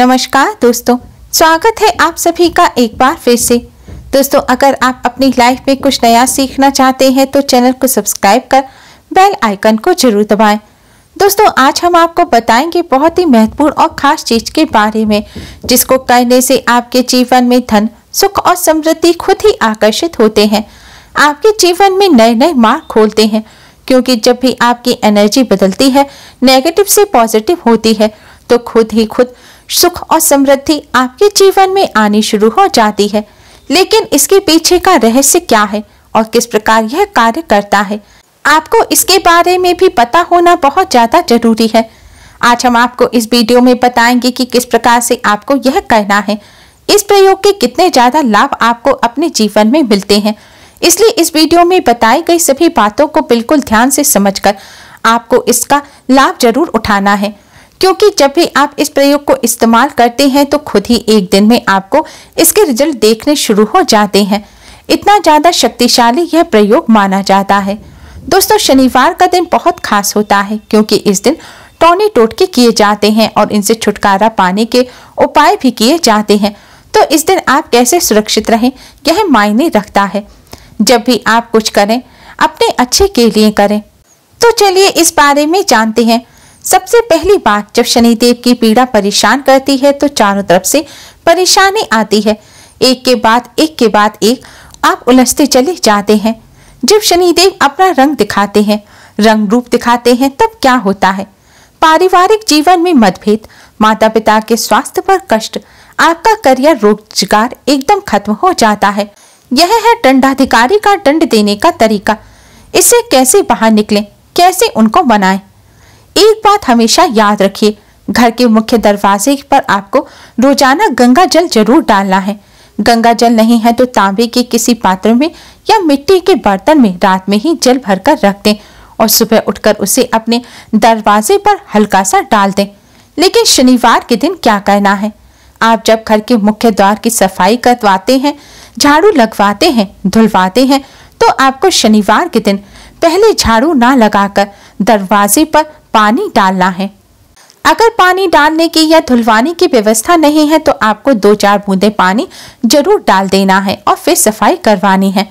नमस्कार दोस्तों स्वागत है आप सभी का एक बार फिर से दोस्तों अगर आप अपनी लाइफ में कुछ नया सीखना चाहते हैं तो चैनल को सब्सक्राइब कर बेल आइकन को जरूर दबाएं दोस्तों आज हम आपको बताएंगे बहुत ही महत्वपूर्ण और खास चीज के बारे में जिसको करने से आपके जीवन में धन सुख और समृद्धि खुद ही आकर्षित होते हैं आपके जीवन में नए नए मार्ग खोलते हैं क्योंकि जब भी आपकी एनर्जी बदलती है नेगेटिव से पॉजिटिव होती है तो खुद ही खुद सुख और समृद्धि आपके जीवन में आनी शुरू हो जाती है लेकिन इसके पीछे का रहस्य क्या है और किस प्रकार यह कार्य करता है आपको इसके बारे में भी पता होना बहुत ज़्यादा जरूरी है आज हम आपको इस वीडियो में बताएंगे कि किस प्रकार से आपको यह कहना है इस प्रयोग के कितने ज़्यादा लाभ आपको अपने जीवन में मिलते हैं इसलिए इस वीडियो में बताई गई सभी बातों को बिल्कुल ध्यान से समझकर आपको इसका लाभ जरूर उठाना है क्योंकि जब भी आप इस प्रयोग को इस्तेमाल करते हैं तो खुद ही एक दिन में आपको इसके रिजल्ट देखने शुरू हो जाते हैं इतना ज़्यादा शक्तिशाली यह प्रयोग माना जाता है दोस्तों शनिवार का दिन बहुत खास होता है क्योंकि इस दिन टोने टोटके किए जाते हैं और इनसे छुटकारा पाने के उपाय भी किए जाते हैं तो इस दिन आप कैसे सुरक्षित रहें यह मायने रखता है जब भी आप कुछ करें अपने अच्छे के लिए करें तो चलिए इस बारे में जानते हैं सबसे पहली बात जब शनिदेव की पीड़ा परेशान करती है तो चारों तरफ से परेशानी आती है एक के बाद एक के बाद एक आप उलझते चले जाते हैं जब शनिदेव अपना रंग दिखाते हैं रंग रूप दिखाते हैं तब क्या होता है पारिवारिक जीवन में मतभेद माता पिता के स्वास्थ्य पर कष्ट आपका करियर रोजगार एकदम खत्म हो जाता है यह है दंडाधिकारी का दंड देने का तरीका इसे कैसे बाहर निकलें कैसे उनको बनाएं? एक बात हमेशा याद रखिए घर के मुख्य दरवाजे पर आपको रोजाना गंगा जल जरूर डालना है गंगा जल नहीं है तो तांबे के किसी पात्र में या मिट्टी के बर्तन में रात में ही जल भरकर रख दें और सुबह उठकर उसे अपने दरवाजे पर हल्का सा डाल दें लेकिन शनिवार के दिन क्या करना है आप जब घर के मुख्य द्वार की सफाई करवाते हैं झाड़ू लगवाते हैं धुलवाते हैं तो आपको शनिवार के दिन पहले झाड़ू ना लगाकर दरवाजे पर पानी डालना है अगर पानी डालने की या धुलवाने की व्यवस्था नहीं है तो आपको दो चार बूंदे पानी जरूर डाल देना है और फिर सफाई करवानी है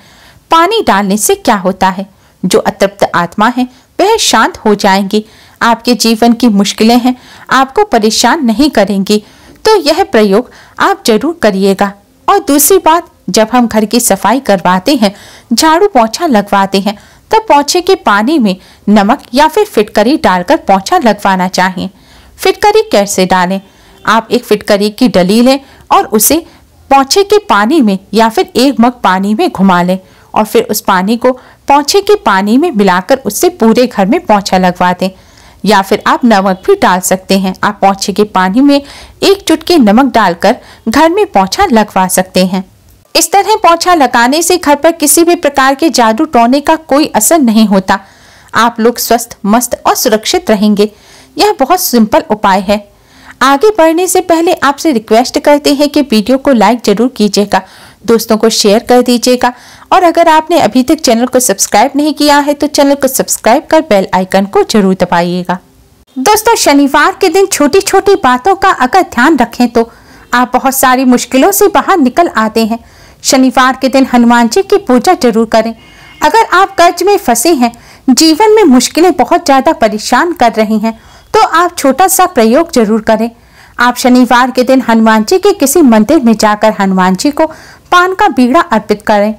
पानी डालने से क्या होता है जो अतृप्त आत्मा है वह शांत हो जाएंगी आपके जीवन की मुश्किलें हैं आपको परेशान नहीं करेंगी तो यह प्रयोग आप जरूर करिएगा और दूसरी बात जब हम घर की सफाई करवाते हैं झाड़ू पोछा लगवाते हैं तब पोछे के पानी में नमक या फिर फिटकरी डालकर पोछा लगवाना चाहिए फिटकरी कैसे डालें आप एक फिटकरी की डली लें और उसे पोछे के पानी में या फिर एक मग पानी में घुमा लें और फिर उस पानी को पोछे के पानी में मिलाकर उससे पूरे घर में पोछा लगवा दें या फिर आप नमक भी डाल सकते हैं आप पोछे के पानी में एक चुटकी नमक डालकर घर में पोछा लगवा सकते हैं इस तरह पोछा लगाने से घर पर किसी भी प्रकार के जादू टोने का कोई असर नहीं होता आप लोग स्वस्थ मस्त और सुरक्षित रहेंगे यह बहुत सिंपल उपाय है आगे बढ़ने से पहले आपसे रिक्वेस्ट करते हैं कि वीडियो को लाइक जरूर कीजिएगा दोस्तों को शेयर कर दीजिएगा और अगर आपने अभी तक चैनल को सब्सक्राइब नहीं किया है तो चैनल को सब्सक्राइब कर बेल आइकन को जरूर दबाइएगा दोस्तों शनिवार के दिन छोटी छोटी बातों का अगर ध्यान रखें तो आप बहुत सारी मुश्किलों से बाहर निकल आते हैं शनिवार के दिन हनुमान जी की पूजा जरूर करें अगर आप कर्ज में फंसे हैं जीवन में मुश्किलें बहुत ज़्यादा परेशान कर रही हैं तो आप छोटा सा प्रयोग जरूर करें आप शनिवार के दिन हनुमान जी के किसी मंदिर में जाकर हनुमान जी को पान का बीड़ा अर्पित करें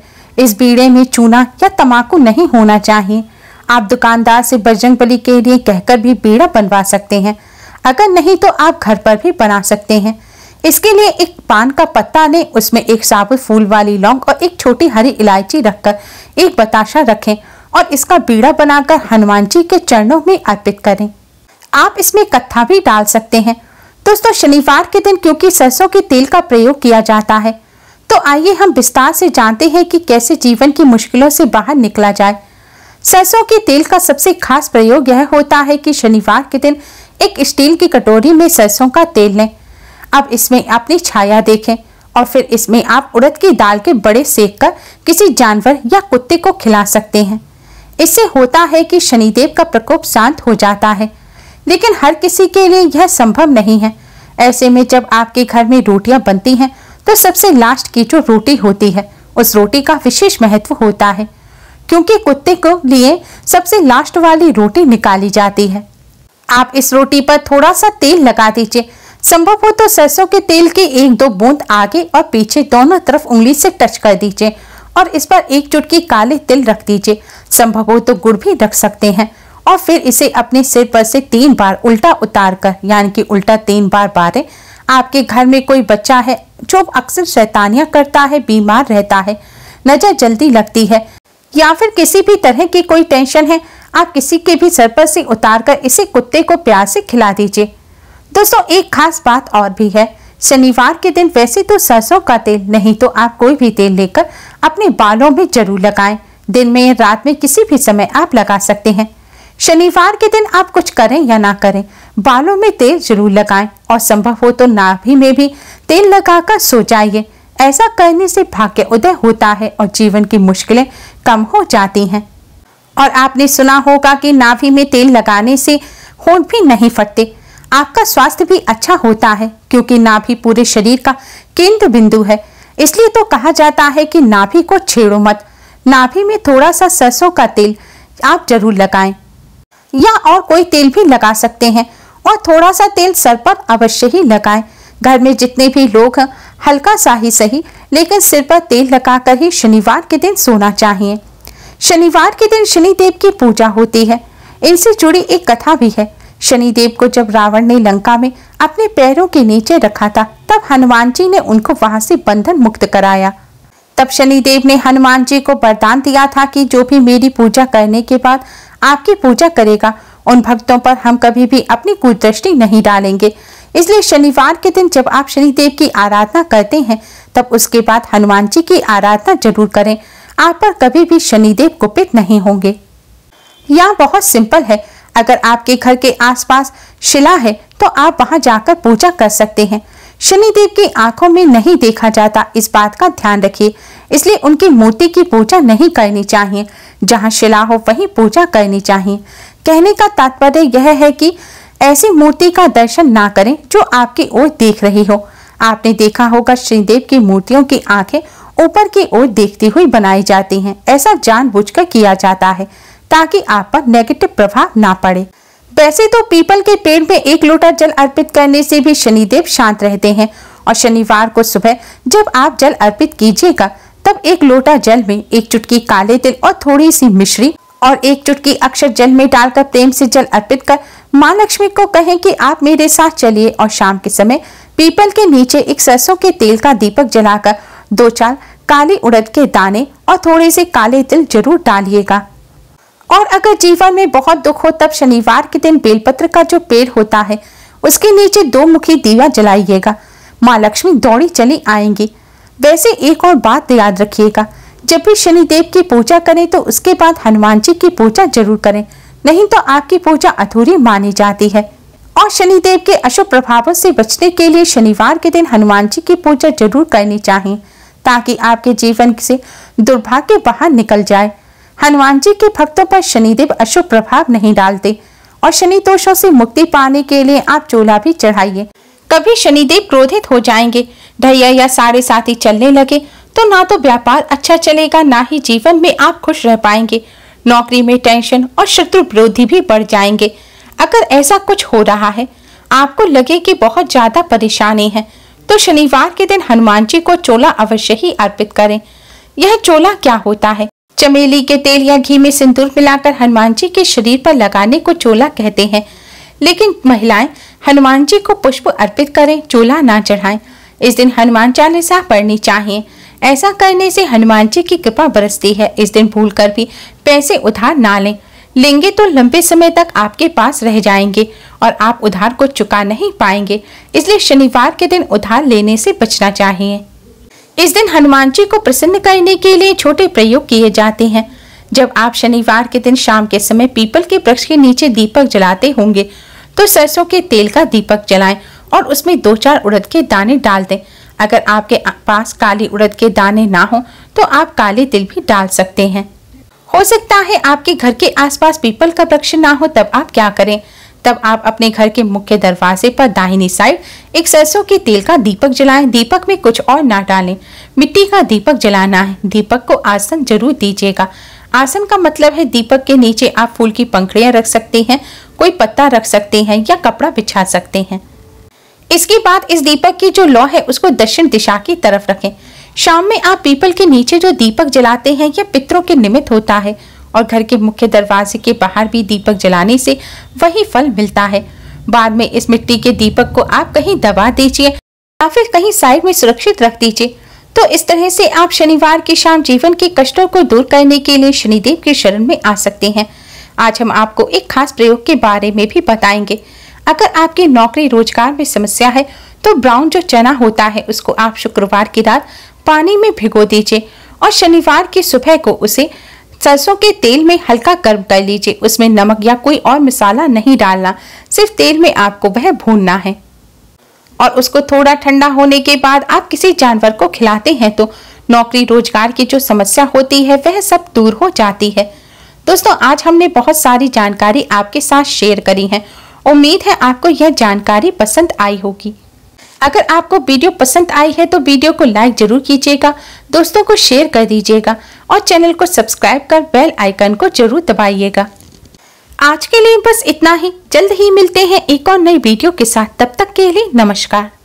इस बीड़े में चूना या तमाकू नहीं होना चाहिए आप दुकानदार से बजरंग बली के लिए कहकर भी बीड़ा बनवा सकते हैं अगर नहीं तो आप घर पर भी बना सकते हैं इसके लिए एक पान का पत्ता लें उसमें एक साबुत फूल वाली लौंग और एक छोटी हरी इलायची रखकर एक बताशा रखें और इसका बीड़ा बनाकर हनुमान जी के चरणों में अर्पित करें आप इसमें कत्था भी डाल सकते हैं दोस्तों शनिवार के दिन क्योंकि सरसों के तेल का प्रयोग किया जाता है तो आइए हम विस्तार से जानते हैं कि कैसे जीवन की मुश्किलों से बाहर निकला जाए सरसों के तेल का सबसे खास प्रयोग यह होता है कि शनिवार के दिन एक स्टील की कटोरी में सरसों का तेल लें अब इसमें अपनी छाया देखें और फिर इसमें आप उड़द की दाल के बड़े सेक कर किसी जानवर या कुत्ते को खिला सकते हैं इससे होता है कि शनिदेव का प्रकोप शांत हो जाता है लेकिन हर किसी के लिए यह संभव नहीं है ऐसे में जब आपके घर में रोटियां बनती हैं तो सबसे लास्ट की जो रोटी होती है उस रोटी का विशेष महत्व होता है क्योंकि कुत्ते को लिए सबसे लास्ट वाली रोटी निकाली जाती है आप इस रोटी पर थोड़ा सा तेल लगा दीजिए संभव हो तो सरसों के तेल की एक दो बूंद आगे और पीछे दोनों तरफ उंगली से टच कर दीजिए और इस पर एक चुटकी काले तिल रख दीजिए संभव हो तो गुड़ भी रख सकते हैं और फिर इसे अपने सिर पर से तीन बार उल्टा उतार कर यानी कि उल्टा तीन बार बारे आपके घर में कोई बच्चा है जो अक्सर शैतानिया करता है बीमार रहता है नज़र जल्दी लगती है या फिर किसी भी तरह की कोई टेंशन है आप किसी के भी सर पर से उतार कर इसे कुत्ते को प्यार से खिला दीजिए दोस्तों एक खास बात और भी है शनिवार के दिन वैसे तो सरसों का तेल नहीं तो आप कोई भी तेल लेकर अपने बालों में जरूर लगाएं दिन में या रात में किसी भी समय आप लगा सकते हैं शनिवार के दिन आप कुछ करें या ना करें बालों में तेल जरूर लगाएं और संभव हो तो नाभि में भी तेल लगाकर सो जाइए ऐसा करने से भाग्य उदय होता है और जीवन की मुश्किलें कम हो जाती हैं और आपने सुना होगा कि नाभि में तेल लगाने से होंठ भी नहीं फटते आपका स्वास्थ्य भी अच्छा होता है क्योंकि नाभि पूरे शरीर का केंद्र बिंदु है इसलिए तो कहा जाता है कि नाभि को छेड़ो मत नाभि में थोड़ा सा सरसों का तेल आप जरूर लगाएं या और कोई तेल भी लगा सकते हैं और थोड़ा सा तेल सर पर अवश्य ही लगाएं घर में जितने भी लोग हैं हल्का सा ही सही लेकिन सिर पर तेल लगाकर ही शनिवार के दिन सोना चाहिए शनिवार के दिन शनिदेव की पूजा होती है इनसे जुड़ी एक कथा भी है शनिदेव को जब रावण ने लंका में अपने पैरों के नीचे रखा था तब हनुमान जी ने उनको वहां से बंधन मुक्त कराया तब शनिदेव ने हनुमान जी को वरदान दिया था कि जो भी मेरी पूजा करने के बाद आपकी पूजा करेगा उन भक्तों पर हम कभी भी अपनी कुदृष्टि नहीं डालेंगे इसलिए शनिवार के दिन जब आप शनिदेव की आराधना करते हैं तब उसके बाद हनुमान जी की आराधना जरूर करें आप पर कभी भी शनिदेव कुपित नहीं होंगे यह बहुत सिंपल है अगर आपके घर के आसपास शिला है तो आप वहां जाकर पूजा कर सकते हैं शनिदेव की आंखों में नहीं देखा जाता इस बात का ध्यान रखिए इसलिए उनकी मूर्ति की पूजा नहीं करनी चाहिए जहां शिला हो वहीं पूजा करनी चाहिए कहने का तात्पर्य यह है कि ऐसी मूर्ति का दर्शन ना करें जो आपकी ओर देख रही हो आपने देखा होगा श्रीदेव की मूर्तियों की आंखें ऊपर की ओर देखती हुई बनाई जाती हैं ऐसा जानबूझकर किया जाता है ताकि आप पर नेगेटिव प्रभाव ना पड़े वैसे तो पीपल के पेड़ में एक लोटा जल अर्पित करने से भी शनिदेव शांत रहते हैं और शनिवार को सुबह जब आप जल अर्पित कीजिएगा तब एक लोटा जल में एक चुटकी काले तिल और थोड़ी सी मिश्री और एक चुटकी अक्षर जल में डालकर प्रेम से जल अर्पित कर माँ लक्ष्मी को कहें कि आप मेरे साथ चलिए और शाम के समय पीपल के नीचे एक सरसों के तेल का दीपक जलाकर दो चार काले उड़द के दाने और थोड़े से काले तिल जरूर डालिएगा और अगर जीवन में बहुत दुख हो तब शनिवार के दिन बेलपत्र का जो पेड़ होता है उसके नीचे दो मुखी दीवा जलाइएगा माँ लक्ष्मी दौड़ी चली आएंगी वैसे एक और बात याद रखिएगा जब भी शनिदेव की पूजा करें तो उसके बाद हनुमान जी की पूजा जरूर करें नहीं तो आपकी पूजा अधूरी मानी जाती है और शनिदेव के अशुभ प्रभावों से बचने के लिए शनिवार के दिन हनुमान जी की पूजा जरूर करनी चाहिए ताकि आपके जीवन से दुर्भाग्य बाहर निकल जाए हनुमान जी के भक्तों पर शनिदेव अशुभ प्रभाव नहीं डालते और शनि दोषों से मुक्ति पाने के लिए आप चोला भी चढ़ाइए कभी शनिदेव क्रोधित हो जाएंगे ढैया या सारे साथी चलने लगे तो ना तो व्यापार अच्छा चलेगा ना ही जीवन में आप खुश रह पाएंगे नौकरी में टेंशन और शत्रु विरोधी भी बढ़ जाएंगे अगर ऐसा कुछ हो रहा है आपको लगे कि बहुत ज्यादा परेशानी है तो शनिवार के दिन हनुमान जी को चोला अवश्य ही अर्पित करें यह चोला क्या होता है चमेली के तेल या घी में सिंदूर मिलाकर हनुमान जी के शरीर पर लगाने को चोला कहते हैं लेकिन महिलाएं हनुमान जी को पुष्प अर्पित करें चोला ना चढ़ाएं इस दिन हनुमान चालीसा पढ़नी चाहिए ऐसा करने से हनुमान जी की कृपा बरसती है इस दिन भूल कर भी पैसे उधार ना लें लेंगे तो लंबे समय तक आपके पास रह जाएंगे और आप उधार को चुका नहीं पाएंगे इसलिए शनिवार के दिन उधार लेने से बचना चाहिए इस दिन हनुमान जी को प्रसन्न करने के लिए छोटे प्रयोग किए जाते हैं जब आप शनिवार के दिन शाम के समय पीपल के वृक्ष के नीचे दीपक जलाते होंगे तो सरसों के तेल का दीपक जलाएं और उसमें दो चार उड़द के दाने डाल दें अगर आपके पास काली उड़द के दाने ना हो तो आप काले तिल भी डाल सकते हैं हो सकता है आपके घर के आसपास पीपल का वृक्ष ना हो तब आप क्या करें तब आप अपने घर के मुख्य दरवाजे पर दाहिनी साइड एक सरसों के तेल का दीपक जलाएं दीपक में कुछ और ना डालें मिट्टी का दीपक जलाना है दीपक को आसन जरूर दीजिएगा आसन का मतलब है दीपक के नीचे आप फूल की पंखड़ियां रख सकते हैं कोई पत्ता रख सकते हैं या कपड़ा बिछा सकते हैं इसके बाद इस दीपक की जो लौ है उसको दक्षिण दिशा की तरफ रखें शाम में आप पीपल के नीचे जो दीपक जलाते हैं यह पितरों के निमित्त होता है और घर के मुख्य दरवाजे के बाहर भी दीपक जलाने से वही फल मिलता है बाद में इस मिट्टी के दीपक को आप कहीं दबा दीजिए या फिर कहीं साइड में सुरक्षित रख दीजिए तो इस तरह से आप शनिवार की शाम जीवन के कष्टों को दूर करने के लिए शनिदेव के शरण में आ सकते हैं आज हम आपको एक खास प्रयोग के बारे में भी बताएंगे अगर आपके नौकरी रोजगार में समस्या है तो ब्राउन जो चना होता है उसको आप शुक्रवार की रात पानी में भिगो दीजिए और शनिवार की सुबह को उसे सरसों के तेल में हल्का गर्म कर लीजिए उसमें नमक या कोई और मसाला नहीं डालना सिर्फ तेल में आपको वह भूनना है और उसको थोड़ा ठंडा होने के बाद आप किसी जानवर को खिलाते हैं तो नौकरी रोजगार की जो समस्या होती है वह सब दूर हो जाती है दोस्तों आज हमने बहुत सारी जानकारी आपके साथ शेयर करी है उम्मीद है आपको यह जानकारी पसंद आई होगी अगर आपको वीडियो पसंद आई है तो वीडियो को लाइक जरूर कीजिएगा दोस्तों को शेयर कर दीजिएगा और चैनल को सब्सक्राइब कर बेल आइकन को जरूर दबाइएगा आज के लिए बस इतना ही जल्द ही मिलते हैं एक और नई वीडियो के साथ तब तक के लिए नमस्कार